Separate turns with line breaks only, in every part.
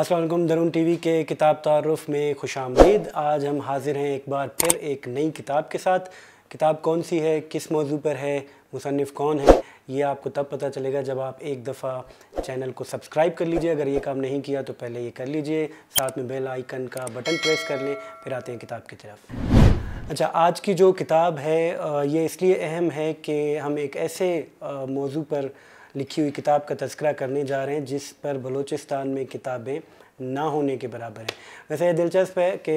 Aslam दरून T V के किताब तारफ़ में खुश आमदीद आज हम हाजिर हैं एक बार फिर एक नई किताब के साथ किताब कौन सी है किस मौजू पर है मुसनफ़ कौन है ये आपको तब पता चलेगा जब आप एक दफ़ा चैनल को सब्सक्राइब कर लीजिए अगर ये काम नहीं किया तो पहले ये कर लीजिए साथ में बेल आइकन का बटन प्रेस कर लें फिर आते हैं किताब की तरफ अच्छा आज की जो किताब है ये इसलिए अहम है कि हम एक ऐसे मौजू पर लिखी हुई किताब का तस्करा करने जा रहे हैं जिस पर बलूचिस्तान में किताबें ना होने के बराबर है वैसे यह दिलचस्प है कि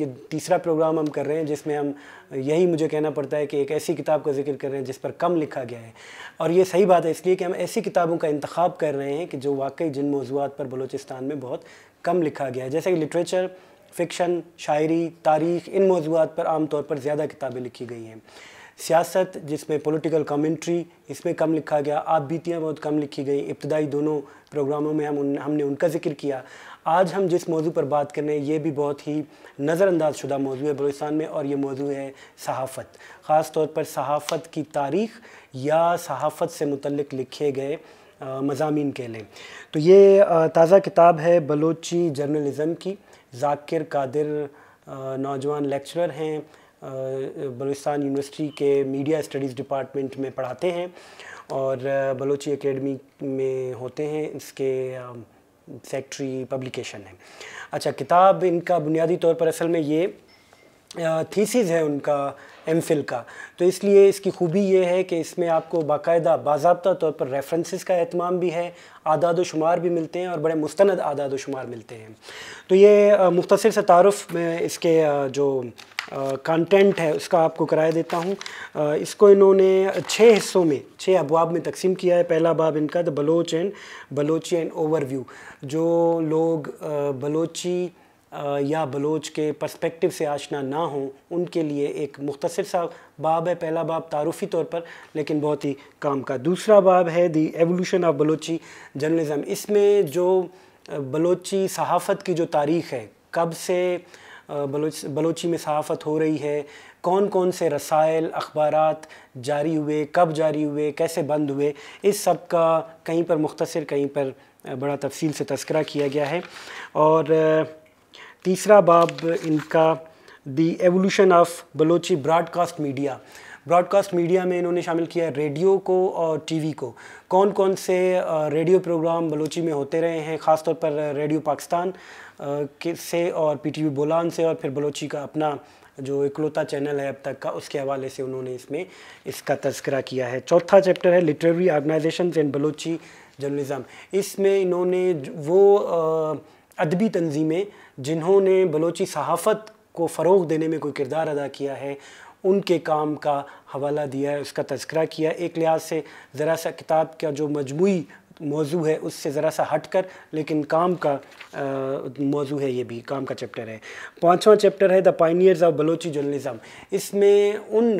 ये तीसरा प्रोग्राम हम कर रहे हैं जिसमें हम यही मुझे कहना पड़ता है कि एक ऐसी किताब का जिक्र कर रहे हैं जिस पर कम लिखा गया है और ये सही बात है इसलिए कि हम ऐसी किताबों का इंतखब कर रहे हैं कि जो वाकई जिन मौजूद पर बलूचिस्तान में बहुत कम लिखा गया है जैसे कि लिटरेचर फ़िक्शन शायरी तारीख़ इन मौजूद पर आम तौर पर ज़्यादा किताबें लिखी गई हैं सियासत जिसमें पॉलिटिकल कमेंट्री इसमें कम लिखा गया आप बीतियाँ बहुत कम लिखी गई इब्तदाई दोनों प्रोग्रामों में हम उन हमने उनका जिक्र किया आज हम जिस मौजू पर बात कर रहे हैं ये भी बहुत ही नज़रअंदाज शुदा मौजू है बलोचिस्तान में और ये मौजू है सहाफ़त ख़ास तौर पर सहाफ़त की तारीख़ या सहाफ़त से मुतलक लिखे गए मजामी के लें तो ये ताज़ा किताब है बलोची जर्नलिज़म की जाकिर कादिर नौजवान लेक्चरर हैं बलोचिस्तान यूनिवर्सिटी के मीडिया स्टडीज़ डिपार्टमेंट में पढ़ाते हैं और बलोची एकेडमी में होते हैं इसके सेक्ट्री पब्लिकेशन है अच्छा किताब इनका बुनियादी तौर पर असल में ये थीसिस है उनका एम का तो इसलिए इसकी खूबी ये है कि इसमें आपको बाकायदा बाबा तौर पर रेफरेंसेस का अहतमाम भी है आदाद शुमार भी मिलते हैं और बड़े मुस्ंद आदाद शुमार मिलते हैं तो ये मुख्तर से तारफ़ में इसके जो कंटेंट है उसका आपको कराया देता हूँ इसको इन्होंने छः हिस्सों में छः अबवाब में तकसीम किया है पहला बाब इनका the Baloch and Balochi and overview जो लोग बलोची या बलोच के पर्सपेक्टिव से आशना ना हों उनके लिए एक मुख्तर सा बाब है पहला बाब तारफ़ी तौर पर लेकिन बहुत ही काम का दूसरा बाब है the evolution of Balochi journalism इसमें जो बलोची सहाफ़त की जो तारीख़ है कब से बलोच बलोची में सहाफ़त हो रही है कौन कौन से रसायल अखबार जारी हुए कब जारी हुए कैसे बंद हुए इस सब का कहीं पर मुख्तर कहीं पर बड़ा तफसील से तस्करा किया गया है और तीसरा बाब इनका the evolution of Balochi broadcast media broadcast media में इन्होंने शामिल किया रेडियो को और टीवी को कौन कौन से रेडियो प्रोग्राम बलोची में होते रहे हैं ख़ासतौर पर रेडियो पाकिस्तान से और पीटीवी बोलान से और फिर बलोची का अपना जो इकलौता चैनल है अब तक का उसके हवाले से उन्होंने इसमें इसका तस्करा किया है चौथा चैप्टर है literary organisation and Balochi journalism इसमें इन्होंने वो आ, अदबी तनज़ीमें जिन्होंने बलोची सहाफ़त को फ़रोग देने में कोई किरदार अदा किया है उनके काम का हवाला दिया है उसका तस्करा किया एक लिहाज से ज़रा सा किताब का जो मजमू मौजू है उससे ज़रा सा हट कर लेकिन काम का मौजू है ये भी काम का चैप्टर है पाँचवा चैप्टर है the pioneers of Balochi journalism इसमें उन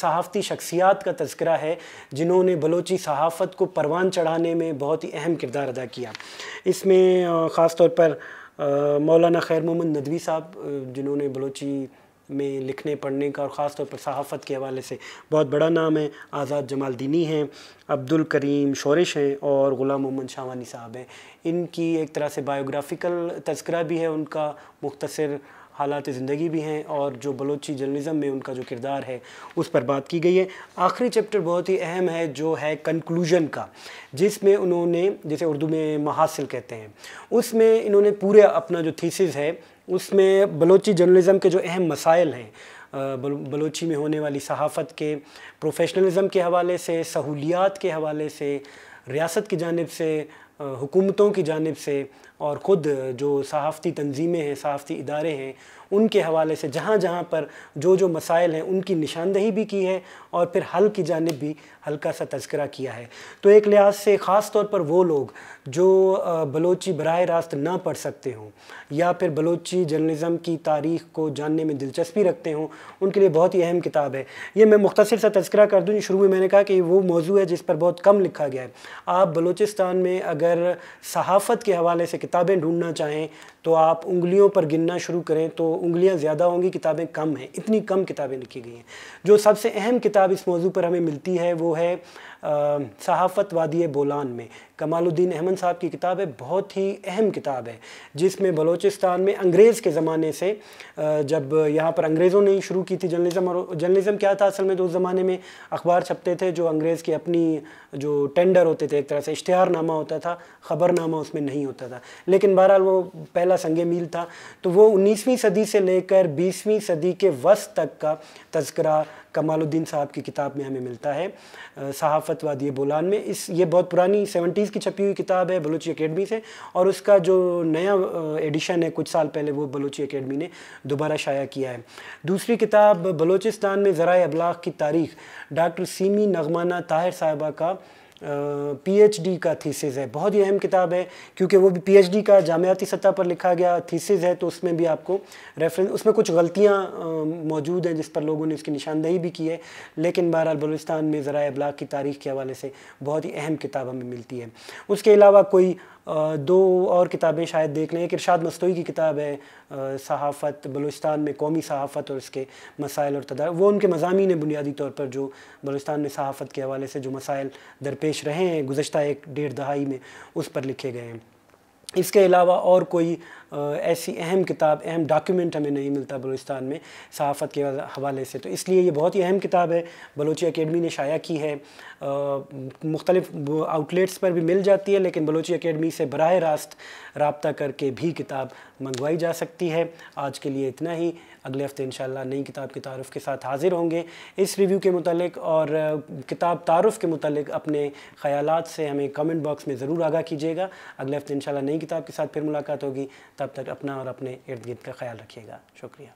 सहाफ़ती शख्सियात का तस्करा है जिन्होंने बलोची सहाफ़त को परवान चढ़ाने में बहुत ही अहम किरदार अदा किया इसमें ख़ास तौर पर मौलाना खैर मोहम्मद नदवी साहब जिन्होंने बलोची में लिखने पढ़ने का और ख़ास तौर पर सहाफ़त के हवाले से बहुत बड़ा नाम है आज़ाद जमाल दीनी हैं अब्दुल करीम शोरिश हैं और ग़ुलाम मोहम्मद शावानी साहब हैं इनकी एक तरह से बायोग्राफ़िकल तस्करा भी है उनका मुख्तर हालात ज़िंदगी भी हैं और जो बलोची जर्नलिज़म में उनका जो किरदार है उस पर बात की गई है आखिरी चैप्टर बहुत ही अहम है जो है कंक्लूजन का जिसमें उन्होंने जिसे उर्दू में महासिल कहते हैं उसमें इन्होंने पूरे अपना जो थीसिस है उसमें बलोची जर्नलिज़म के जो अहम मसाइल हैं बलोची में होने वाली सहाफ़त के प्रोफेशनलिज़म के हवाले से सहूलियात के हवाले से रियासत की जानब से हुकूमतों की जानब से और ख़ुद जो सहाफ़ती तंजीमें हैं सहाफ़ती इदारे हैं उनके हवाले से जहाँ जहाँ पर जो जो मसाइल हैं उनकी निशानदही भी की है और फिर हल की जानब भी हल्का सा तस्करा किया है तो एक लिहाज से ख़ास तौर पर वो लोग जो बलोची बरह रास्त ना पढ़ सकते हों या फिर बलोची जर्नलिज़म की तारीख़ को जानने में दिलचस्पी रखते हों उनके लिए बहुत ही अहम किताब है ये मैं मुख्तर सा तस्करा कर दूँ शुरू में मैंने कहा कि वो मौजू है जिस पर बहुत कम लिखा गया है आप बलोचिस्तान में अगर अगर सहाफ़त के हवाले से किताबें ढूंढना चाहें तो आप उंगलियों पर गिनना शुरू करें तो उंगलियां ज़्यादा होंगी किताबें कम हैं इतनी कम किताबें लिखी गई हैं जो सबसे अहम किताब इस मौजू पर हमें मिलती है वो है सहाफ़त वादी बोलान में कमालुद्दीन अहमद साहब की किताब है बहुत ही अहम किताब है जिसमें बलोचिस्तान में अंग्रेज़ के ज़माने से जब यहाँ पर अंग्रेज़ों ने शुरू की थी जर्नलिज़म और जर्नलिज़म क्या था असल में तो उस ज़माने में अखबार छपते थे जो अंग्रेज़ के अपनी जो टेंडर होते थे एक तरह से इश्तहारनामा होता था ख़बरनामा उसमें नहीं होता था लेकिन बहरहाल वो पहला वाला संगे मील था तो वो 19वीं सदी से लेकर 20वीं सदी के वस्त तक का तस्करा कमालुद्दीन साहब की किताब में हमें मिलता है सहाफत वादी बोलान में इस ये बहुत पुरानी सेवेंटीज़ की छपी हुई किताब है बलोची अकेडमी से और उसका जो नया एडिशन है कुछ साल पहले वो बलोची अकेडमी ने दोबारा शाया किया है दूसरी किताब बलोचिस्तान में ज़रा अबलाग की तारीख डॉक्टर सीमी नगमाना ताहिर साहिबा का पीएचडी का थीसिस है बहुत ही अहम किताब है क्योंकि वो भी पीएचडी का जामियाती सतह पर लिखा गया थीसिस है तो उसमें भी आपको रेफरेंस उसमें कुछ गलतियाँ मौजूद हैं जिस पर लोगों ने इसकी निशानदेही भी की है लेकिन बहरहाल बलूचिस्तान में ज़रा अबलाग की तारीख़ के हवाले से बहुत ही अहम किताब हमें मिलती है उसके अलावा कोई दो और किताबें शायद देख लें एक इरशाद मस्तोई की किताब है सहाफ़त बलूचिस्तान में कौमी सहाफ़त और इसके मसाइल और तदा वो उनके मजामी ने बुनियादी तौर पर जो बलूचिस्तान में सहाफ़त के हवाले से जो मसाइल दरपेश रहे हैं गुज्त एक डेढ़ दहाई में उस पर लिखे गए हैं इसके अलावा और कोई ऐसी अहम किताब अहम डॉक्यूमेंट हमें नहीं मिलता बलूचिस्तान में सहाफ़त के हवाले से तो इसलिए ये बहुत ही अहम किताब है बलोची अकेडमी ने शाया की है मुख्तलिफ आउटलेट्स पर भी मिल जाती है लेकिन बलोची अकेडमी से बरह रास्त रबता करके भी किताब मंगवाई जा सकती है आज के लिए इतना ही अगले हफ्ते इंशाल्लाह नई किताब के तारफ़ के साथ हाज़िर होंगे इस रिव्यू के मुतलिक और किताब तारफ़ के मतलब अपने ख्याल से हमें कमेंट बॉक्स में ज़रूर आगाह कीजिएगा अगले हफ्ते इंशाल्लाह नई किताब के साथ फिर मुलाकात होगी तब तक अपना और अपने इर्द गिर्द का ख्याल रखिएगा शुक्रिया